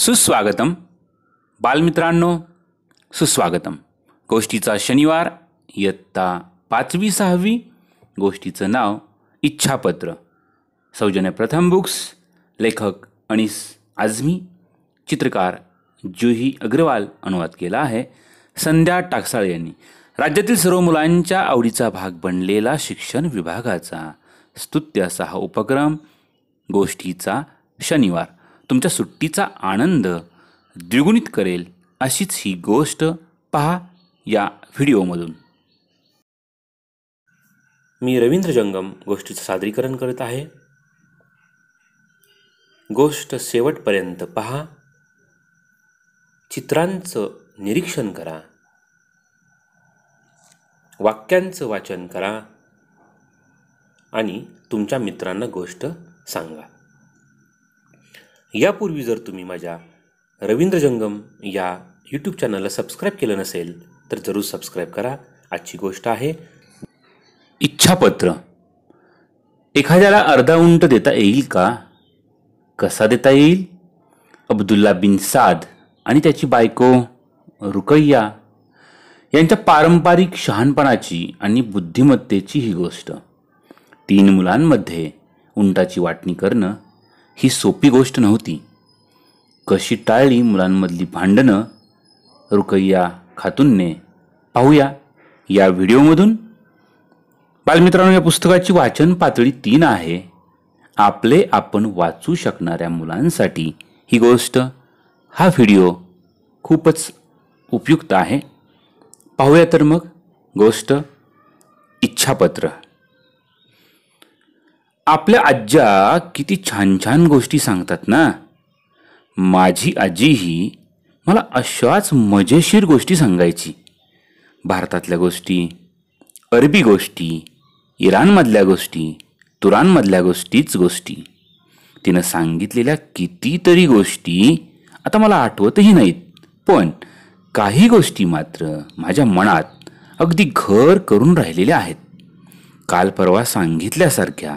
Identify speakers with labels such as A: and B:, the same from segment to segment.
A: सुस्वागतम बालमित्रांनो सुस्वागतम गोष्टीचा शनिवार इयत्ता पाचवी सहावी गोष्टीचं नाव इच्छापत्र सौजन्य प्रथम बुक्स लेखक अनिस आझमी चित्रकार जुही अग्रवाल अनुवाद केला आहे संध्या टाकसाळ यांनी राज्यातील सर्व मुलांच्या आवडीचा भाग बनलेला शिक्षण विभागाचा स्तुत्य असा हा उपक्रम गोष्टीचा शनिवार तुमच्या सुट्टीचा आनंद द्विगुणित करेल अशीच ही गोष्ट पहा या व्हिडिओमधून मी रवींद्र जंगम गोष्टीचं सादरीकरण करत आहे गोष्ट शेवटपर्यंत पहा चित्रांचं निरीक्षण करा वाक्यांचं वाचन करा आणि तुमच्या मित्रांना गोष्ट सांगा यापूर्वी जर तुम्ही माझ्या रवींद्र जंगम या यूट्यूब चॅनलला सबस्क्राईब केलं नसेल तर जरूर सबस्क्राईब करा आजची गोष्ट आहे इच्छापत्र एखाद्याला अर्धा उंट देता येईल का कसा देता येईल अब्दुल्ला बिन साद आणि त्याची बायको रुकैया यांच्या पारंपरिक शहाणपणाची आणि बुद्धिमत्तेची ही गोष्ट तीन मुलांमध्ये उंटाची वाटणी करणं ही सोपी गोष्ट नव्हती कशी टाळली मुलांमधली भांडणं रुकैया खातूनने पाहूया या व्हिडिओमधून बालमित्रांनो या पुस्तकाची वाचन पातळी तीन आहे आपले आपण वाचू शकणाऱ्या मुलांसाठी ही गोष्ट हा व्हिडिओ खूपच उपयुक्त आहे पाहूया तर मग गोष्ट इच्छापत्र आपल्या आज्जा किती छान छान गोष्टी सांगतात ना माझी आजीही मला अशाच मजेशीर गोष्टी सांगायची भारतातल्या गोष्टी अरबी गोष्टी इराणमधल्या गोष्टी तुरानमधल्या गोष्टीच गोष्टी तिनं सांगितलेल्या कितीतरी गोष्टी आता मला आठवतही नाहीत पण काही गोष्टी मात्र माझ्या मनात अगदी घर करून राहिलेल्या आहेत काल परवा सांगितल्यासारख्या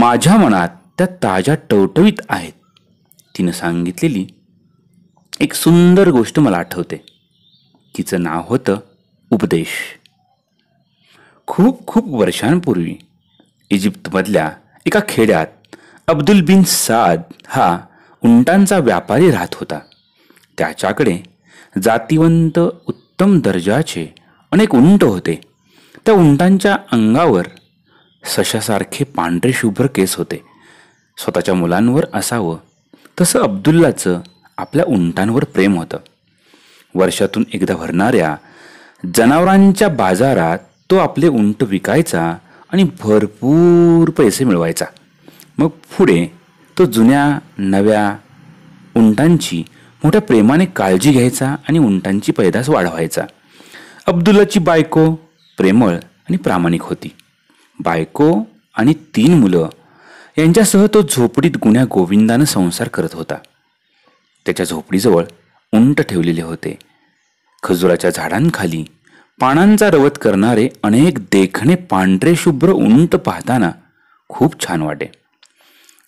A: माझ्या मनात त्या ताज्या टवटवीत आहेत तिनं सांगितलेली एक सुंदर गोष्ट मला आठवते तिचं नाव होतं उपदेश खूप खूप वर्षांपूर्वी इजिप्तमधल्या एका खेड्यात अब्दुल बिन साद हा उंटांचा व्यापारी राहत होता त्याच्याकडे जातिवंत उत्तम दर्जाचे अनेक उंट होते त्या उंटांच्या अंगावर सशासारखे पांढरे शुभ्र केस होते स्वतःच्या मुलांवर असावं तसं अब्दुल्लाचं आपल्या उंटांवर प्रेम होतं वर्षातून एकदा भरणाऱ्या जनावरांच्या बाजारात तो आपले उंट विकायचा आणि भरपूर पैसे मिळवायचा मग पुढे तो जुन्या नव्या उंटांची मोठ्या प्रेमाने काळजी घ्यायचा आणि उंटांची पैदास वाढवायचा अब्दुल्लाची बायको प्रेमळ आणि प्रामाणिक होती बायको आणि तीन मुलं यांच्यासह तो झोपडीत गुण्या गोविंदानं संसार करत होता त्याच्या झोपडीजवळ उंट ठेवलेले होते खजुराच्या झाडांखाली पानांचा रवत करणारे अनेक देखणे पांढरे शुभ्र उंट पाहताना खूप छान वाटे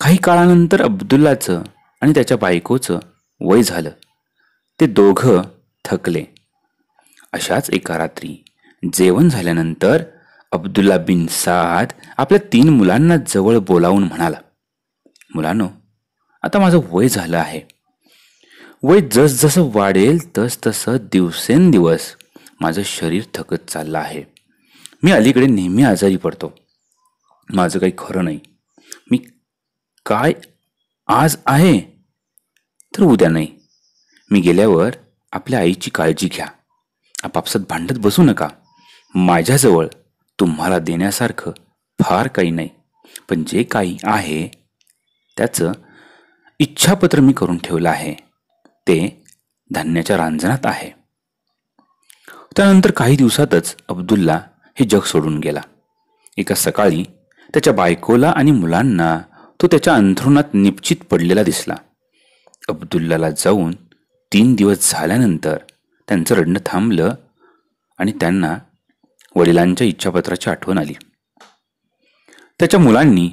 A: काही काळानंतर अब्दुल्लाचं आणि त्याच्या बायकोचं वय झालं ते दोघं थकले अशाच एका रात्री जेवण झाल्यानंतर अब्दुल्ला बिन साद आपल्या तीन मुलांना जवळ बोलावून म्हणाला मुलांनो आता माझं वय झालं आहे वय जसजसं वाढेल तसतसं दिवसेंदिवस माझं शरीर थकत चाललं आहे मी अलीकडे नेहमी आजारी पडतो माझं काही खरं नाही मी काय आज आहे तर उद्या नाही मी गेल्यावर आपल्या आईची काळजी घ्या आपापसात भांडत बसू नका माझ्याजवळ तुम्हाला देण्यासारखं फार काही नाही पण जे काही आहे त्याचं इच्छापत्र मी करून ठेवलं आहे ते धान्याच्या रांजणात आहे त्यानंतर काही दिवसातच अब्दुल्ला हे जग सोडून गेला एका सकाळी त्याच्या बायकोला आणि मुलांना तो त्याच्या अंथरुणात निपचित पडलेला दिसला अब्दुल्लाला जाऊन तीन दिवस झाल्यानंतर त्यांचं रडणं थांबलं आणि त्यांना वडिलांच्या इच्छापत्राची आठवण आली त्याच्या मुलांनी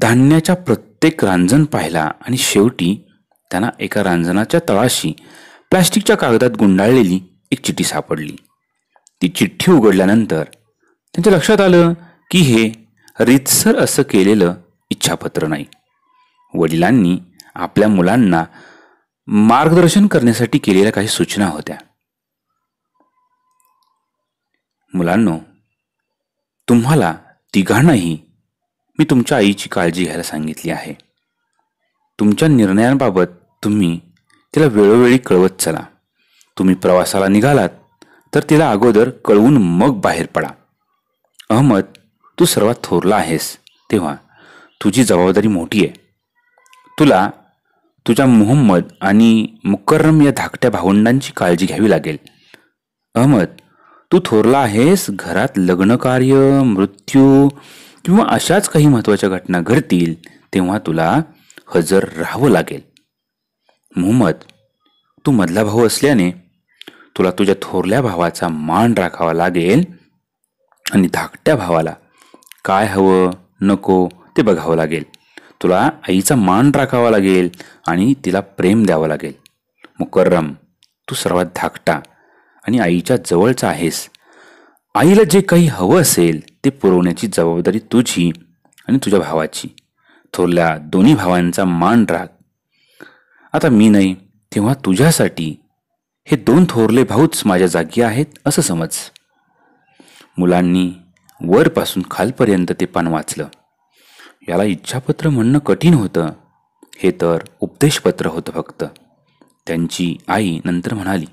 A: धान्याच्या प्रत्येक रांजण पाहिला आणि शेवटी त्यांना एका रांजणाच्या तळाशी प्लॅस्टिकच्या कागदात गुंडाळलेली एक चिठ्ठी सापडली ती चिठ्ठी उघडल्यानंतर त्यांच्या लक्षात आलं की हे रितसर असं केलेलं इच्छापत्र नाही वडिलांनी आपल्या मुलांना मार्गदर्शन करण्यासाठी केलेल्या काही सूचना होत्या मुलांनो तुम्हाला तिघांनाही मी तुमच्या आईची काळजी घ्यायला सांगितली आहे तुमच्या निर्णयांबाबत तुम्ही तिला वेळोवेळी कळवत चला तुम्ही प्रवासाला निघालात तर तिला अगोदर कळवून मग बाहेर पडा अहमद तू सर्वात थोरला आहेस तेव्हा तुझी जबाबदारी मोठी आहे तुला तुझ्या मोहम्मद आणि मुकर्रम या धाकट्या भावंडांची काळजी घ्यावी लागेल अहमद तू थोरला आहेस घरात लग्नकार्य मृत्यू किंवा अशाच काही महत्वाच्या घटना घडतील तेव्हा तुला हजर राहावं लागेल मोहम्मद तू मधला भाऊ असल्याने तुला तुझ्या थोरल्या भावाचा मान राखावा लागेल आणि धाकट्या भावाला काय हवं नको ते बघावं लागेल तुला आईचा मान राखावा लागेल आणि तिला प्रेम द्यावं लागेल मुकर्रम तू सर्वात धाकटा आणि आईच्या जवळचा आहेस आईला जे काही हवं असेल ते पुरवण्याची जबाबदारी तुझी आणि तुझ्या भावाची थोरल्या दोन्ही भावांचा मान राग आता मी नाही तेव्हा तुझ्यासाठी हे दोन थोरले भाऊच माझ्या जागी आहेत असं समज मुलांनी वरपासून खालपर्यंत ते पान वाचलं याला इच्छापत्र म्हणणं कठीण होतं हे तर उपदेशपत्र होतं फक्त त्यांची आई नंतर म्हणाली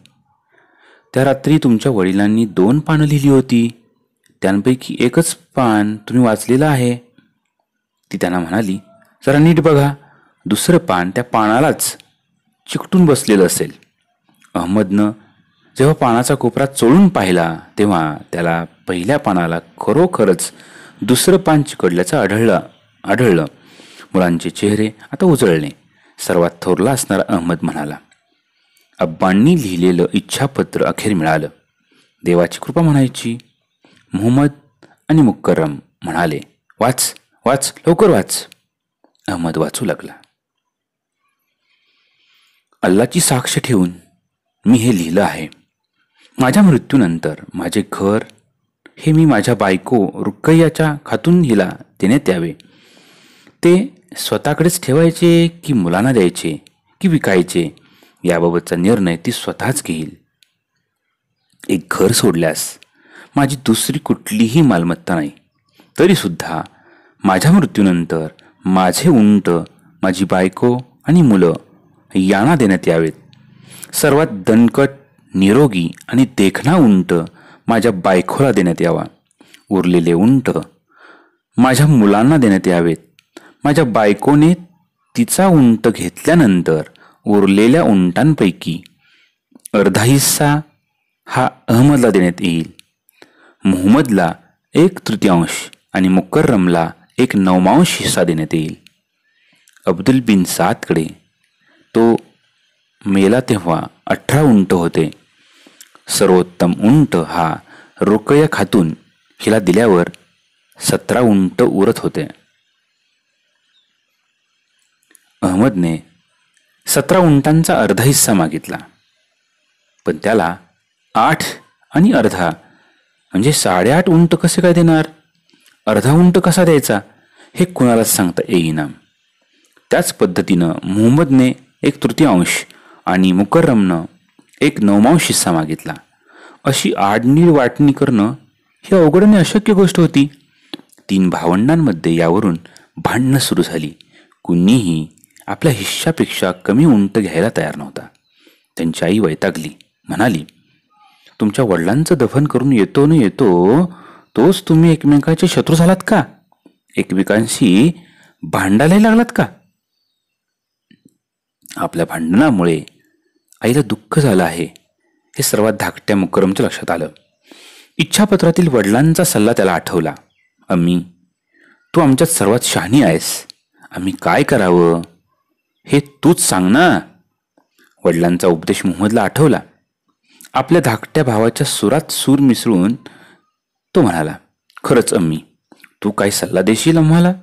A: त्या रात्री तुमच्या वडिलांनी दोन पानं लिहिली होती त्यांपैकी एकच पान तुम्ही वाचलेलं आहे ती त्यांना म्हणाली जरा नीट बघा दुसरं पान त्या पानालाच चिकटून बसलेलं असेल अहमदनं जेव्हा पानाचा कोपरा चोळून पाहिला तेव्हा त्याला पहिल्या पानाला खरोखरच दुसरं पान चिकडल्याचं आढळलं आढळलं मुलांचे चेहरे आता उजळले सर्वात थोरला असणारा अहमद म्हणाला अब्बांनी लिहिलेलं इच्छापत्र अखेर मिळालं देवाची कृपा म्हणायची मोहम्मद आणि मुक्करम म्हणाले वाच वाच लवकर वाच अहमद वाचू लागला अल्लाची साक्ष ठेवून मी हे लिहिलं आहे माझ्या मृत्यूनंतर माझे घर हे मी माझ्या बायको रुक्कय्याच्या खातून हिला देण्यात द्यावे ते स्वतःकडेच ठेवायचे की मुलांना द्यायचे की विकायचे याबाबतचा निर्णय ती स्वतःच घेईल एक घर सोडल्यास माझी दुसरी कुठलीही मालमत्ता नाही तरीसुद्धा माझ्या मृत्यूनंतर माझे उंट माझी बायको आणि मुलं यांना देण्यात यावेत सर्वात दणकट निरोगी आणि देखणा उंट माझ्या बायकोला देण्यात यावा उरलेले उंट माझ्या मुलांना देण्यात यावेत माझ्या बायकोने तिचा उंट घेतल्यानंतर उरलेल्या उंटांपैकी अर्धा हिस्सा हा अहमदला देण्यात येईल मोहम्मदला एक तृतीयांश आणि मुकर्रमला एक नवमांश हिस्सा देण्यात येईल अब्दुल बिन सातकडे तो मेला तेव्हा अठरा उंट होते सर्वोत्तम उंट हा रोकया खातून हिला दिल्यावर सतरा उंट उरत होते अहमदने सतरा उंटांचा अर्धा हिस्सा मागितला पण त्याला आठ आणि अर्धा म्हणजे साडेआठ उंट कसे काय देणार अर्धा उंट कसा द्यायचा हे कुणालाच सांगता येईना त्याच पद्धतीनं मोहम्मदने एक तृतीयांश आणि मुकर्रमनं एक नवमांश हिस्सा मागितला अशी आडनीळ वाटणी करणं ही अवघडणे अशक्य गोष्ट होती तीन भावंडांमध्ये यावरून भांडणं सुरू झाली कुणीही आपल्या हिश्शापेक्षा कमी उंट घ्यायला तयार नव्हता त्यांची आई वैतागली म्हणाली तुमच्या वडिलांचं दफन करून येतो न येतो तोच तुम्ही एकमेकाचे शत्रू झालात का एकमेकांशी भांडायलाही लागलात का आपल्या भांडणामुळे आईला दुःख झालं आहे हे सर्वात धाकट्या मुक्करमच्या लक्षात आलं इच्छापत्रातील वडिलांचा सल्ला त्याला आठवला अम्मी तू आमच्यात सर्वात शहाणी आहेस आम्ही काय करावं हे तूच सांग ना वडिलांचा उपदेश मोहम्मदला आठवला आपल्या धाकट्या भावाच्या सुरात सूर मिसळून तो म्हणाला खरंच अम्मी तू काही सल्ला देशील आम्हाला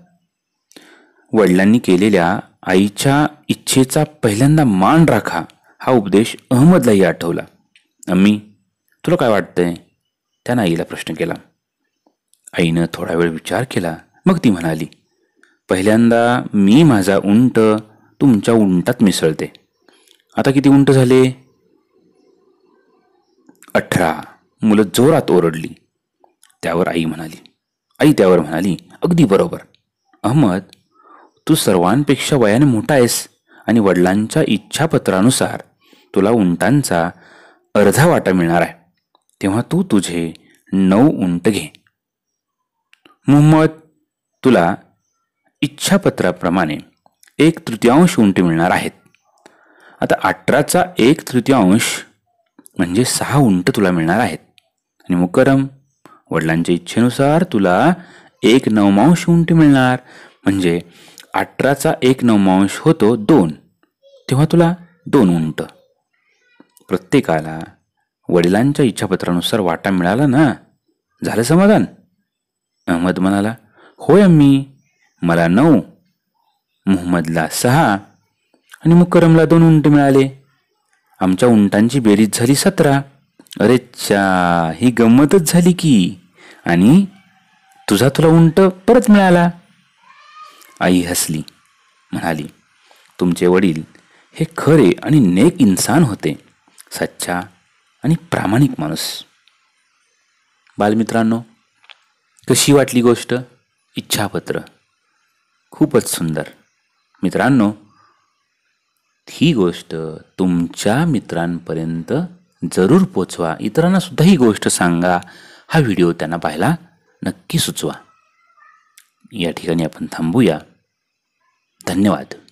A: वडिलांनी केलेल्या आईच्या इच्छेचा पहिल्यांदा मान राखा हा उपदेश अहमदलाही आठवला अम्मी तुला काय वाटतंय त्यानं आईला प्रश्न केला आईनं थोडा वेळ विचार केला मग ती म्हणाली पहिल्यांदा मी माझा उंट तुमच्या उंटात मिसळते आता किती उंट झाले अठरा मुलं जोरात ओरडली त्यावर आई म्हणाली आई त्यावर म्हणाली अगदी बरोबर अहमद तू सर्वांपेक्षा वयाने मोठा आहेस आणि वडिलांच्या इच्छापत्रानुसार तुला उंटांचा अर्धा वाटा मिळणार आहे तेव्हा तू तु तुझे नऊ उंट घे मोहम्मद तुला इच्छापत्राप्रमाणे एक तृतीयांश उंटी मिळणार आहेत आता अठराचा एक तृतीयांश म्हणजे सहा उंट तुला मिळणार आहेत आणि मुकरम वडिलांच्या इच्छेनुसार तुला एक नवमांश उंटी मिळणार म्हणजे अठराचा एक नवमांश होतो दोन तेव्हा तुला दोन उंट प्रत्येकाला वडिलांच्या इच्छापत्रानुसार वाटा मिळाला ना झालं समाधान अहमद म्हणाला होय अम्मी मला नऊ मोहम्मदला सहा आणि मुकरमला दोन उंट मिळाले आमच्या उंटांची बेरीज झाली सतरा अरे चा ही गंमतच झाली की आणि तुझा तुला उंट परत मिळाला आई हसली म्हणाली तुमचे वडील हे खरे आणि नेक इन्सान होते सच्चा आणि प्रामाणिक माणूस बालमित्रांनो कशी वाटली गोष्ट इच्छापत्र खूपच सुंदर मित्रांनो ही गोष्ट तुमच्या मित्रांपर्यंत जरूर पोचवा इतरांना सुद्धा ही गोष्ट सांगा हा व्हिडिओ त्यांना पाहायला नक्की सुचवा या ठिकाणी आपण थांबूया धन्यवाद